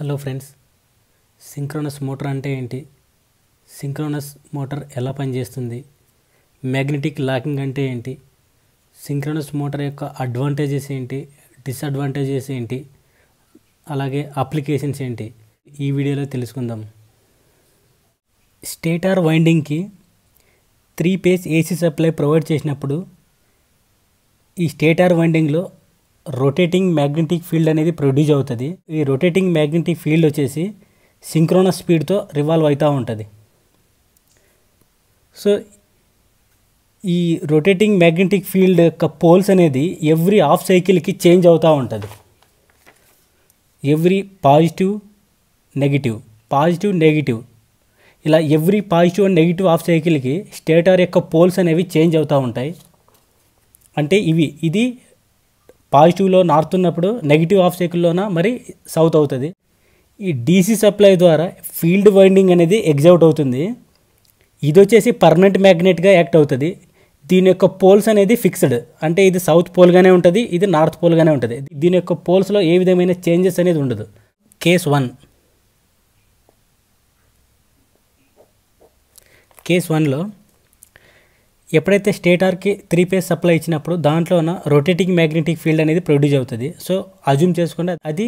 hello friends synchronous motor అంటే ఏంటి synchronous motor ఎలా పనిచేస్తుంది మ్యాగ్నెటిక్ లాకింగ్ అంటే ఏంటి సింక్రోనస్ మోటార్ యొక్క అడ్వాంటేజెస్ ఏంటి డిసడ్వాంటేజెస్ ఏంటి అలాగే అప్లికేషన్స్ ఏంటి ఈ వీడియోలో తెలుసుకుందాం స్టేటార్ వైండింగ్కి three phase AC supply provide చేసినప్పుడు ఈ స్టేటార్ వైండింగ్లో రొటేటింగ్ మ్యాగ్నెటిక్ ఫీల్డ్ అనేది ప్రొడ్యూస్ అవుతుంది ఈ రొటేటింగ్ మ్యాగ్నెటిక్ ఫీల్డ్ వచ్చేసి సింక్రోనస్ స్పీడ్తో రివాల్వ్ అవుతూ ఉంటుంది సో ఈ రొటేటింగ్ మ్యాగ్నెటిక్ ఫీల్డ్ యొక్క పోల్స్ అనేది ఎవ్రీ హాఫ్ సైకిల్కి చేంజ్ అవుతూ ఉంటుంది every positive negative positive negative ఇలా every positive and negative half సైకిల్కి స్టేటర్ యొక్క పోల్స్ అనేవి చేంజ్ అవుతూ ఉంటాయి అంటే ఇవి ఇది పాజిటివ్లో నార్త్ ఉన్నప్పుడు నెగిటివ్ ఆఫ్ సైకిల్లోన మరి సౌత్ అవుతుంది ఈ డీసీ సప్లై ద్వారా ఫీల్డ్ వైండింగ్ అనేది ఎగ్జౌట్ అవుతుంది ఇది వచ్చేసి పర్మనెంట్ మ్యాగ్నెట్గా యాక్ట్ అవుతుంది దీని యొక్క పోల్స్ అనేది ఫిక్స్డ్ అంటే ఇది సౌత్ పోల్గానే ఉంటుంది ఇది నార్త్ పోల్గానే ఉంటుంది దీని యొక్క పోల్స్లో ఏ విధమైన చేంజెస్ అనేది ఉండదు కేస్ వన్ కేస్ వన్లో ఎప్పుడైతే స్టేటార్కి త్రీ ఫేజ్ సప్లై ఇచ్చినప్పుడు దాంట్లోన రొటేటింగ్ మ్యాగ్నెటిక్ ఫీల్డ్ అనేది ప్రొడ్యూస్ అవుతుంది సో అజ్యూమ్ చేసుకుంటే అది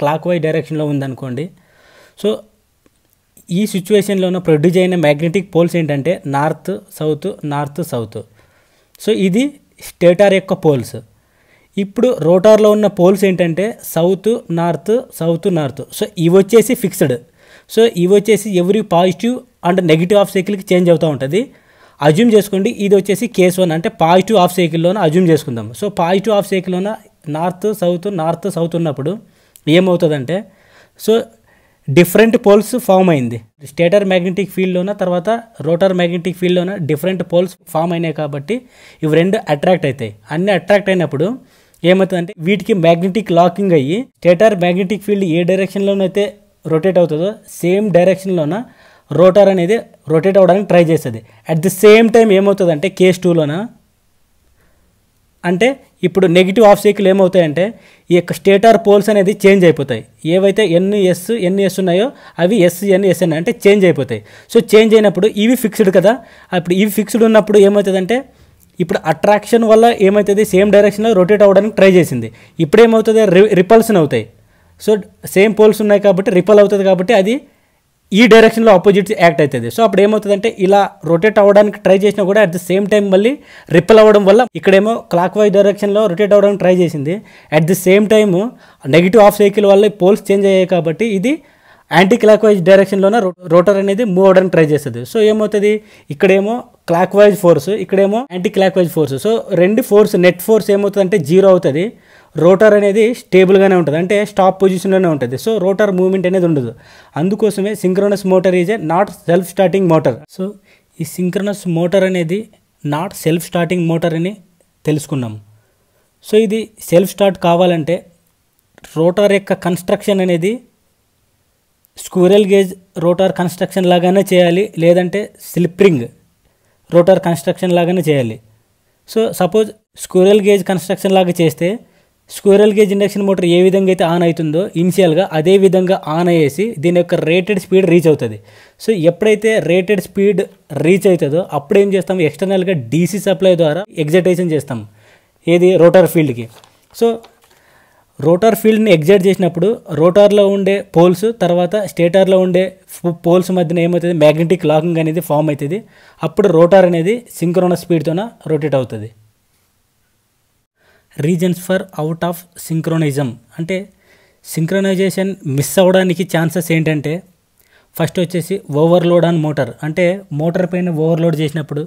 క్లాక్ వైజ్ డైరెక్షన్లో ఉందనుకోండి సో ఈ ఉన్న ప్రొడ్యూస్ అయిన మ్యాగ్నెటిక్ పోల్స్ ఏంటంటే north south north south so ఇది స్టేటార్ యొక్క పోల్స్ ఇప్పుడు రోటార్లో ఉన్న పోల్స్ ఏంటంటే south north south north so ఇవి వచ్చేసి ఫిక్స్డ్ సో ఇవి వచ్చేసి every positive and negative half సైకిల్కి చేంజ్ అవుతూ ఉంటుంది అజ్యూమ్ చేసుకోండి ఇది వచ్చేసి కేస్ వన్ అంటే పాజిటివ్ ఆఫ్ సైకిల్లోన అజ్యూమ్ చేసుకుందాం సో పాజిటివ్ ఆఫ్ సైకిల్లోన నార్త్ సౌత్ నార్త్ సౌత్ ఉన్నప్పుడు ఏమవుతుందంటే సో డిఫరెంట్ పోల్స్ ఫామ్ అయింది స్టేటర్ మ్యాగ్నెటిక్ ఫీల్డ్లోన తర్వాత రోటర్ మ్యాగ్నెటిక్ ఫీల్డ్లోన డిఫరెంట్ పోల్స్ ఫామ్ అయినాయి కాబట్టి ఇవి రెండు అట్రాక్ట్ అవుతాయి అన్ని అట్రాక్ట్ అయినప్పుడు ఏమవుతుందంటే వీటికి మ్యాగ్నెటిక్ లాకింగ్ అయ్యి స్టేటర్ మ్యాగ్నెటిక్ ఫీల్డ్ ఏ డైరెక్షన్లోనైతే రొటేట్ అవుతుందో సేమ్ డైరెక్షన్లోన రోటర్ అనేది రొటేట్ అవ్వడానికి ట్రై చేస్తుంది అట్ ది సేమ్ టైం ఏమవుతుందంటే కేస్ టూలోన అంటే ఇప్పుడు నెగిటివ్ ఆఫ్ సైకిల్ ఏమవుతాయంటే ఈ యొక్క స్టేటార్ పోల్స్ అనేది చేంజ్ అయిపోతాయి ఏవైతే ఎస్ ఎన్ని ఎస్ ఉన్నాయో అవి ఎస్ ఎస్ ఎన్ అంటే చేంజ్ అయిపోతాయి సో చేంజ్ అయినప్పుడు ఇవి ఫిక్స్డ్ కదా అప్పుడు ఇవి ఫిక్స్డ్ ఉన్నప్పుడు ఏమవుతుందంటే ఇప్పుడు అట్రాక్షన్ వల్ల ఏమవుతుంది సేమ్ డైరెక్షన్లో రొటేట్ అవ్వడానికి ట్రై చేసింది ఇప్పుడు ఏమవుతుంది రిపల్స్ అవుతాయి సో సేమ్ పోల్స్ ఉన్నాయి కాబట్టి రిపల్ అవుతుంది కాబట్టి అది ఈ డైరెక్షన్లో ఆపోజిట్ యాక్ట్ అవుతుంది సో అప్పుడు ఏమవుతుందంటే ఇలా రొటేట్ అవ్వడానికి ట్రై చేసినా కూడా అట్ ద సేమ్ టైం మళ్ళీ రిపల్ అవ్వడం వల్ల ఇక్కడేమో క్లాక్ వైజ్ డైరెక్షన్లో రొటేట్ అవ్వడానికి ట్రై చేసింది at the same time negative half cycle వల్ల పోల్స్ చేంజ్ అయ్యాయి కాబట్టి ఇది యాంటీ క్లాక్ వైజ్ డైరెక్షన్లోనే రోటర్ అనేది మూవ్ అవ్వడానికి ట్రై చేస్తుంది సో ఏమవుతుంది ఇక్కడేమో క్లాక్ వైజ్ ఫోర్స్ ఇక్కడేమో anti clockwise force so రెండు ఫోర్స్ నెట్ ఫోర్స్ ఏమవుతుంది అంటే జీరో అవుతుంది రోటర్ అనేది స్టేబుల్గానే ఉంటుంది అంటే స్టాప్ పొజిషన్లోనే ఉంటుంది సో రోటర్ మూవ్మెంట్ అనేది ఉండదు అందుకోసమే synchronous motor is a not self starting motor so ఈ సింక్రోనస్ మోటార్ అనేది నాట్ సెల్ఫ్ స్టార్టింగ్ మోటార్ అని తెలుసుకున్నాం సో ఇది సెల్ఫ్ స్టార్ట్ కావాలంటే రోటర్ యొక్క కన్స్ట్రక్షన్ అనేది స్క్విరల్ గేజ్ రోటార్ కన్స్ట్రక్షన్ లాగానే చేయాలి లేదంటే స్లిప్రింగ్ రోటార్ కన్స్ట్రక్షన్ లాగానే చేయాలి so suppose squirrel cage construction లాగా చేస్తే స్క్విరల్ గేజ్ ఇండక్షన్ మోటార్ ఏ విధంగా అయితే ఆన్ అవుతుందో ఇనిషియల్గా అదే విధంగా ఆన్ అయ్యేసి దీని యొక్క రేటెడ్ స్పీడ్ రీచ్ అవుతుంది సో ఎప్పుడైతే రేటెడ్ స్పీడ్ రీచ్ అవుతుందో అప్పుడు ఏం చేస్తాం ఎక్స్టర్నల్గా డీసీ సప్లై ద్వారా ఎగ్జైటేషన్ చేస్తాం ఏది రోటార్ ఫీల్డ్కి సో రోటార్ ఫీల్డ్ని ఎగ్జైట్ చేసినప్పుడు రోటార్లో ఉండే పోల్స్ తర్వాత స్టేటర్లో ఉండే పోల్స్ మధ్యన ఏమవుతుంది మ్యాగ్నెటిక్ లాకింగ్ అనేది ఫామ్ అవుతుంది అప్పుడు రోటార్ అనేది సింక్రోనస్ స్పీడ్తోన రొటేట్ అవుతుంది reasons for out of synchronism అంటే సింక్రోనైజేషన్ మిస్ అవ్వడానికి ఛాన్సెస్ ఏంటంటే ఫస్ట్ వచ్చేసి ఓవర్లోడ్ ఆన్ మోటార్ అంటే మోటార్ పైన ఓవర్లోడ్ చేసినప్పుడు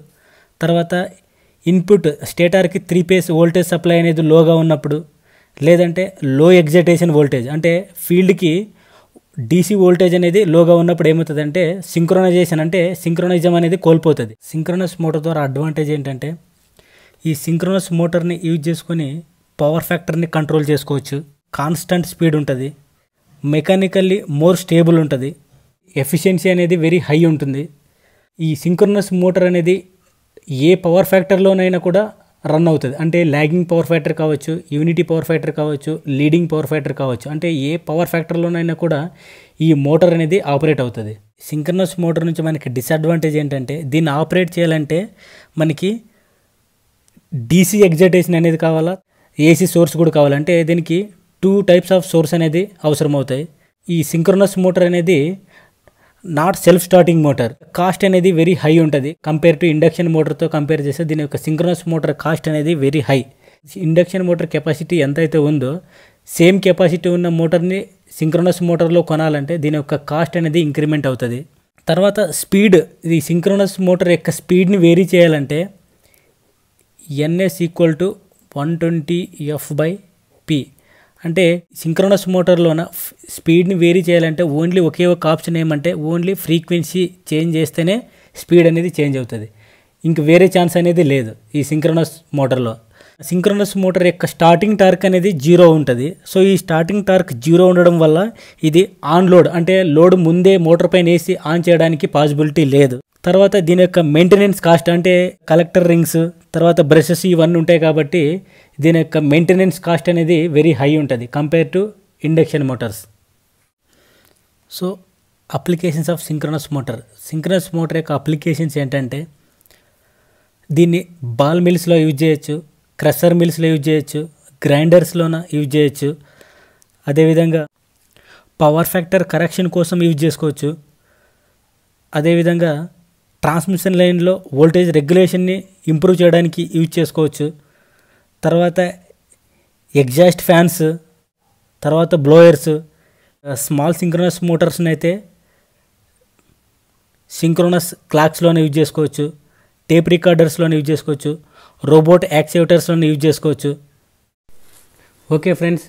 తర్వాత ఇన్పుట్ స్టేటర్కి త్రీ పేస్ వోల్టేజ్ సప్లై అనేది లోగా ఉన్నప్పుడు లేదంటే లో ఎగ్జైటేషన్ వోల్టేజ్ అంటే ఫీల్డ్కి డీసీ వోల్టేజ్ అనేది లోగా ఉన్నప్పుడు ఏమవుతుందంటే సింక్రోనైజేషన్ అంటే సింక్రోనైజం అనేది కోల్పోతుంది సింక్రోనస్ మోటార్ ద్వారా అడ్వాంటేజ్ ఏంటంటే ఈ సింక్రోనస్ మోటార్ని యూజ్ చేసుకొని పవర్ ఫ్యాక్టర్ని కంట్రోల్ చేసుకోవచ్చు కాన్స్టంట్ స్పీడ్ ఉంటుంది మెకానికల్లీ మోర్ స్టేబుల్ ఉంటుంది ఎఫిషియన్సీ అనేది వెరీ హై ఉంటుంది ఈ సింక్రోనస్ మోటార్ అనేది ఏ పవర్ ఫ్యాక్టర్లోనైనా కూడా రన్ అవుతుంది అంటే ల్యాగింగ్ పవర్ ఫ్యాక్టర్ కావచ్చు యూనిటీ పవర్ ఫ్యాక్టర్ కావచ్చు లీడింగ్ పవర్ ఫ్యాక్టర్ కావచ్చు అంటే ఏ పవర్ ఫ్యాక్టర్లోనైనా కూడా ఈ మోటార్ అనేది ఆపరేట్ అవుతుంది సింకర్నస్ మోటార్ నుంచి మనకి డిసడ్వాంటేజ్ ఏంటంటే దీన్ని ఆపరేట్ చేయాలంటే మనకి డీసీ ఎగ్జైటేషన్ అనేది కావాలా ఏసీ సోర్స్ కూడా కావాలంటే దీనికి టూ టైప్స్ ఆఫ్ సోర్స్ అనేది అవసరం అవుతాయి ఈ సింక్రోనస్ మోటార్ అనేది not self starting motor cost అనేది వెరీ హై ఉంటుంది కంపేర్ టు ఇండక్షన్ మోటార్తో కంపేర్ చేస్తే దీని యొక్క సింక్రోనస్ మోటార్ కాస్ట్ అనేది very high induction motor capacity ఎంత అయితే ఉందో సేమ్ కెపాసిటీ ఉన్న మోటార్ని సింక్రోనస్ మోటార్లో కొనాలంటే దీని యొక్క కాస్ట్ అనేది ఇంక్రిమెంట్ అవుతుంది తర్వాత స్పీడ్ ఇది సింక్రోనస్ మోటార్ యొక్క స్పీడ్ని వేరీ చేయాలంటే N S equal to one twenty F by P అంటే సింక్రోనస్ మోటార్లోన స్పీడ్ని వేరీ చేయాలంటే ఓన్లీ ఒకే ఒక ఆప్షన్ ఏమంటే ఓన్లీ ఫ్రీక్వెన్సీ చేంజ్ చేస్తేనే స్పీడ్ అనేది చేంజ్ అవుతుంది ఇంక వేరే ఛాన్స్ అనేది లేదు ఈ సింక్రోనస్ మోటార్లో సింక్రోనస్ మోటార్ యొక్క స్టార్టింగ్ టార్క్ అనేది జీరో ఉంటుంది సో ఈ స్టార్టింగ్ టార్క్ జీరో ఉండడం వల్ల ఇది ఆన్ లోడ్ అంటే లోడ్ ముందే మోటార్ పైన వేసి ఆన్ చేయడానికి పాసిబిలిటీ లేదు తర్వాత దీని యొక్క మెయింటెనెన్స్ కాస్ట్ అంటే కలెక్టర్ రింగ్స్ తర్వాత బ్రషెస్ ఇవన్నీ ఉంటాయి కాబట్టి దీని యొక్క మెయింటెనెన్స్ కాస్ట్ అనేది వెరీ హై ఉంటుంది compare to induction motors so applications of synchronous motor synchronous motor యొక్క అప్లికేషన్స్ ఏంటంటే దీన్ని బాల్ మిల్స్లో యూజ్ చేయొచ్చు క్రషర్ మిల్స్లో యూజ్ చేయొచ్చు గ్రైండర్స్లోన యూజ్ చేయొచ్చు అదేవిధంగా పవర్ ఫ్యాక్టర్ కరెక్షన్ కోసం యూజ్ చేసుకోవచ్చు అదేవిధంగా ట్రాన్స్మిషన్ లైన్లో వోల్టేజ్ రెగ్యులేషన్ని ఇంప్రూవ్ చేయడానికి యూజ్ చేసుకోవచ్చు తర్వాత ఎగ్జాస్ట్ ఫ్యాన్స్ తర్వాత బ్లోయర్స్ స్మాల్ సింక్రోనస్ మోటార్స్ని అయితే సింక్రోనస్ క్లాక్స్లోనే యూజ్ చేసుకోవచ్చు టేప్ రికార్డర్స్లోనే యూజ్ చేసుకోవచ్చు రోబోట్ యాక్సివేటర్స్లోనే యూజ్ చేసుకోవచ్చు ఓకే ఫ్రెండ్స్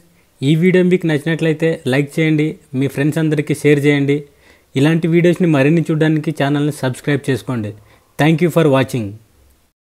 ఈ వీడియో మీకు నచ్చినట్లయితే లైక్ చేయండి మీ ఫ్రెండ్స్ అందరికీ షేర్ చేయండి ఇలాంటి వీడియోస్ని మరిన్ని చూడడానికి ఛానల్ని సబ్స్క్రైబ్ చేసుకోండి థ్యాంక్ యూ ఫర్ వాచింగ్